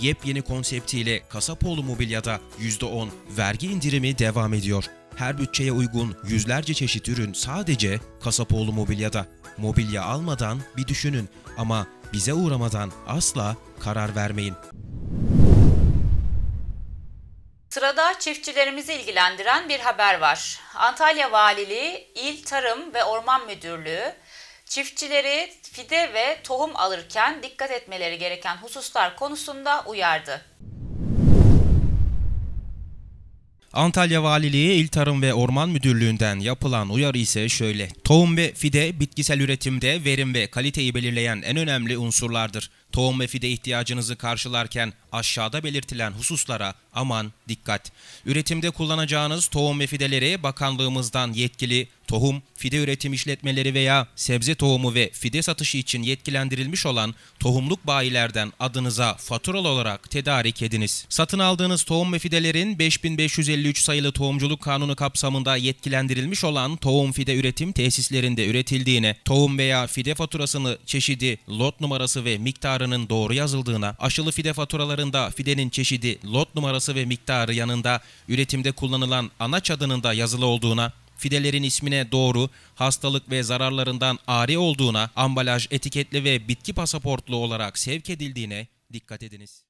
yepyeni konseptiyle Kasapoğlu Mobilya'da %10 vergi indirimi devam ediyor. Her bütçeye uygun yüzlerce çeşit ürün sadece Kasapoğlu Mobilya'da. Mobilya almadan bir düşünün ama bize uğramadan asla karar vermeyin. Sırada çiftçilerimizi ilgilendiren bir haber var. Antalya Valiliği, İl Tarım ve Orman Müdürlüğü çiftçileri fide ve tohum alırken dikkat etmeleri gereken hususlar konusunda uyardı. Antalya Valiliği İl Tarım ve Orman Müdürlüğü'nden yapılan uyarı ise şöyle. Tohum ve fide bitkisel üretimde verim ve kaliteyi belirleyen en önemli unsurlardır. Tohum ve fide ihtiyacınızı karşılarken aşağıda belirtilen hususlara aman dikkat. Üretimde kullanacağınız tohum ve fideleri bakanlığımızdan yetkili tohum fide üretim işletmeleri veya sebze tohumu ve fide satışı için yetkilendirilmiş olan tohumluk bayilerden adınıza faturalı olarak tedarik ediniz. Satın aldığınız tohum ve fidelerin 5553 sayılı tohumculuk kanunu kapsamında yetkilendirilmiş olan tohum fide üretim tesislerinde üretildiğine, tohum veya fide faturasını çeşidi, lot numarası ve miktarının doğru yazıldığına, aşılı fide faturalarında fidenin çeşidi, lot numarası ve miktarı yanında üretimde kullanılan anaç adının da yazılı olduğuna, fidelerin ismine doğru, hastalık ve zararlarından ari olduğuna, ambalaj etiketli ve bitki pasaportlu olarak sevk edildiğine dikkat ediniz.